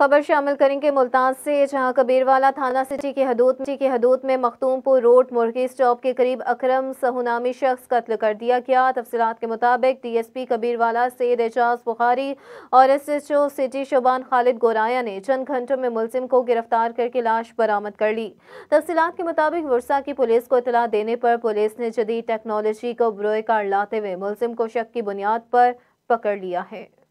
खबर शामिल करेंगे मुल्तान से जहां कबीरवाला थाना सिटी के हदूद की हदूद में मखतूमपुर रोड मुर्गी स्टॉप के करीब अक्रम सहुनामी शख्स कत्ल कर दिया गया तफसीत के मुताबिक डीएसपी कबीरवाला सैद एजाज बुखारी और एसएचओ सिटी शोबान खालिद गोराया ने चंद घंटों में मुलिम को गिरफ्तार करके लाश बरामद कर ली तफसीत के मुताबिक वर्षा की पुलिस को इतला देने पर पुलिस ने जदीद टेक्नोलॉजी को बुरोकार लाते हुए मुलिम को शक की बुनियाद पर पकड़ लिया है